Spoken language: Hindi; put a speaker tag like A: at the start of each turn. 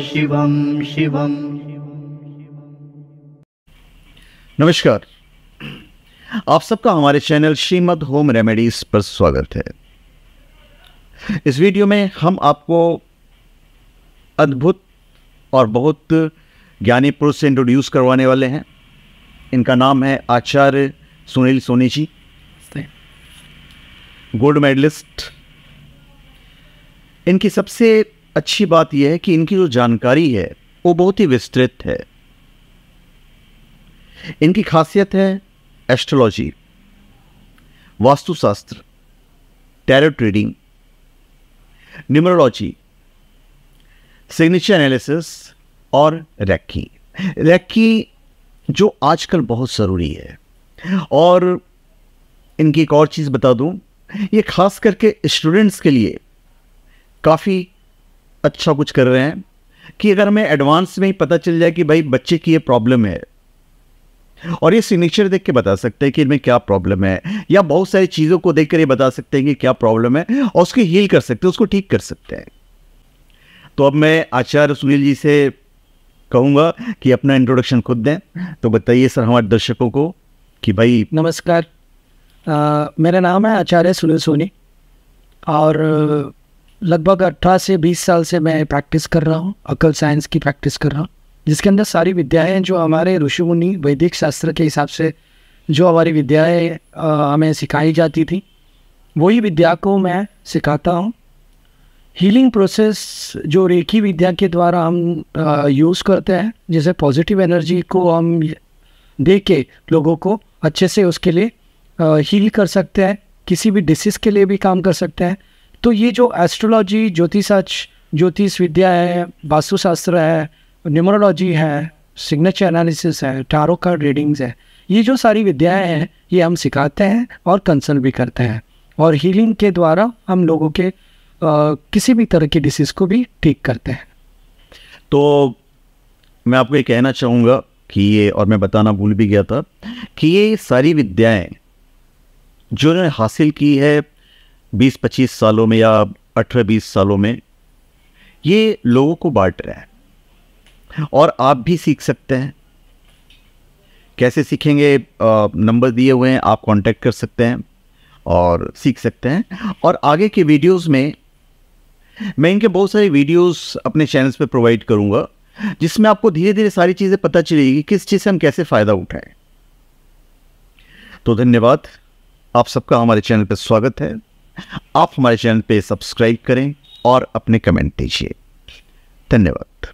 A: शिवम शिवम नमस्कार आप सबका हमारे चैनल श्रीमद होम रेमेडीज पर स्वागत है इस वीडियो में हम आपको अद्भुत और बहुत ज्ञानी पुरुष से इंट्रोड्यूस करवाने वाले हैं इनका नाम है आचार्य सुनील सोनी जी गोल्ड मेडलिस्ट इनकी सबसे अच्छी बात यह है कि इनकी जो जानकारी है वो बहुत ही विस्तृत है इनकी खासियत है astrology Vastu Shastra tarot reading numerology signature analysis और रैक्की रैक्की जो आजकल बहुत ज़रूरी है और इनकी एक और चीज़ बता दूं ये खास करके स्टूडेंट्स के लिए काफ़ी अच्छा कुछ कर रहे हैं कि अगर हमें एडवांस में ही पता चल जाए कि भाई बच्चे की ये प्रॉब्लम है और ये सिग्नेचर देख के बता सकते हैं कि इनमें क्या प्रॉब्लम है या बहुत सारी चीज़ों को देख कर ये बता सकते हैं कि क्या प्रॉब्लम है और उसकी हील कर सकते हैं उसको ठीक कर सकते हैं तो अब मैं आचार्य सुनील जी से कहूँगा कि अपना इंट्रोडक्शन खुद दें तो बताइए सर हमारे दर्शकों को कि भाई
B: नमस्कार आ, मेरा नाम है आचार्य सुनील सोनी और लगभग अट्ठारह से बीस साल से मैं प्रैक्टिस कर रहा हूँ अकल साइंस की प्रैक्टिस कर रहा हूँ जिसके अंदर सारी विद्याएँ जो हमारे ऋषि मुनि वैदिक शास्त्र के हिसाब से जो हमारी विद्याएँ हमें सिखाई जाती थी वही विद्या को मैं सिखाता हूँ हीलिंग प्रोसेस जो रेखी विद्या के द्वारा हम यूज़ करते हैं जैसे पॉजिटिव एनर्जी को हम दे के लोगों को अच्छे से उसके लिए हील कर सकते हैं किसी भी डिसीज़ के लिए भी काम कर सकते हैं तो ये जो एस्ट्रोलॉजी ज्योतिषाच ज्योतिष विद्या है वास्तुशास्त्र है न्यूमरोलॉजी है सिग्नेचर एनालिसिस है टारो का रीडिंग्स है ये जो सारी विद्याएं हैं ये हम सिखाते हैं और कंसल्ट भी करते हैं और हीलिंग के द्वारा हम लोगों के आ, किसी भी तरह की डिसीज़ को भी ठीक करते हैं
A: तो मैं आपको ये कहना चाहूँगा कि ये और मैं बताना भूल भी गया था कि ये सारी विद्याएं जो उन्होंने हासिल की है बीस पच्चीस सालों में या अठारह बीस सालों में ये लोगों को बांट रहा है और आप भी सीख सकते हैं कैसे सीखेंगे नंबर दिए हुए हैं आप कांटेक्ट कर सकते हैं और सीख सकते हैं और आगे के वीडियोस में मैं इनके बहुत सारे वीडियोस अपने चैनल्स पे प्रोवाइड करूँगा जिसमें आपको धीरे धीरे सारी चीज़ें पता चलेगी किस चीज़ से हम कैसे फ़ायदा उठाएं तो धन्यवाद आप सबका हमारे चैनल पर स्वागत है आप हमारे चैनल पे सब्सक्राइब करें और अपने कमेंट दीजिए धन्यवाद